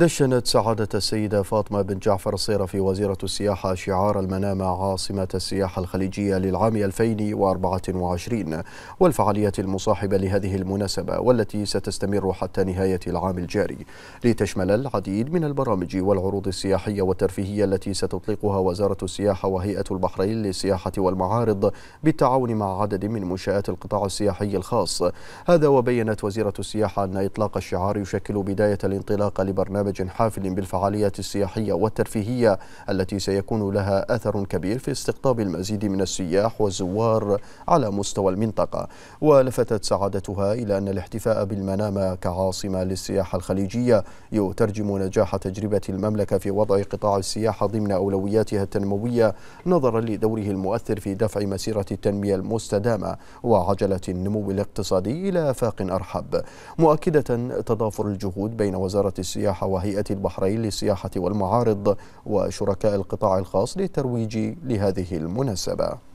دشنت سعادة السيدة فاطمة بن جعفر الصيرفي وزيرة السياحة شعار المنامة عاصمة السياحة الخليجية للعام 2024 والفعاليات المصاحبة لهذه المناسبة والتي ستستمر حتى نهاية العام الجاري لتشمل العديد من البرامج والعروض السياحية والترفيهية التي ستطلقها وزارة السياحة وهيئة البحرين للسياحة والمعارض بالتعاون مع عدد من منشآت القطاع السياحي الخاص هذا وبينت وزيرة السياحة أن إطلاق الشعار يشكل بداية الانطلاق لبرنامج برنامج حافل بالفعاليات السياحية والترفيهية التي سيكون لها أثر كبير في استقطاب المزيد من السياح والزوار على مستوى المنطقة ولفتت سعادتها إلى أن الاحتفاء بالمنامة كعاصمة للسياحة الخليجية يترجم نجاح تجربة المملكة في وضع قطاع السياحة ضمن أولوياتها التنموية نظرا لدوره المؤثر في دفع مسيرة التنمية المستدامة وعجلة النمو الاقتصادي إلى آفاق أرحب مؤكدة تضافر الجهود بين وزارة السياحة وهيئة البحرين للسياحة والمعارض وشركاء القطاع الخاص للترويج لهذه المناسبة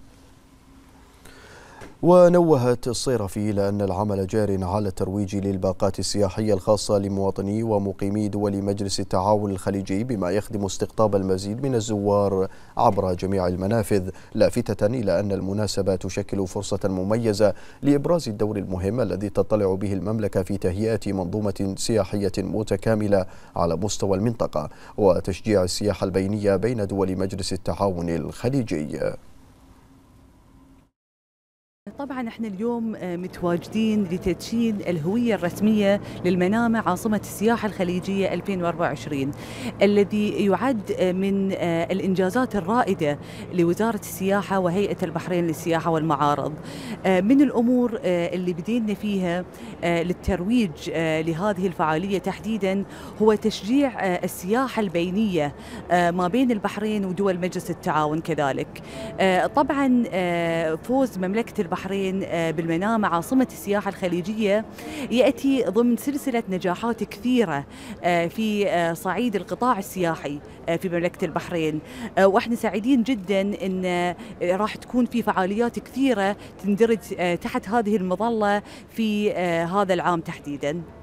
ونوهت الصيرفي إلى أن العمل جار على الترويج للباقات السياحية الخاصة لمواطني ومقيمي دول مجلس التعاون الخليجي بما يخدم استقطاب المزيد من الزوار عبر جميع المنافذ لافتة إلى أن المناسبة تشكل فرصة مميزة لإبراز الدور المهم الذي تطلع به المملكة في تهيئة منظومة سياحية متكاملة على مستوى المنطقة وتشجيع السياحة البينية بين دول مجلس التعاون الخليجي طبعا احنا اليوم آه، متواجدين لتدشين الهوية الرسمية للمنامة عاصمة السياحة الخليجية 2024 الذي يعد آه، من آه، الإنجازات الرائدة لوزارة السياحة وهيئة البحرين للسياحة والمعارض من الأمور اللي بدينا فيها للترويج لهذه الفعالية تحديدا هو تشجيع السياحة البينية ما بين البحرين ودول مجلس التعاون كذلك طبعا فوز مملكة البحرين البحرين آه، بالمنام عاصمة السياحة الخليجية يأتي ضمن سلسلة نجاحات كثيرة آه، في آه، صعيد القطاع السياحي في مملكة البحرين واحنا سعيدين جدا ان راح تكون في فعاليات كثيرة تندرج تحت هذه المظلة في هذا العام تحديدا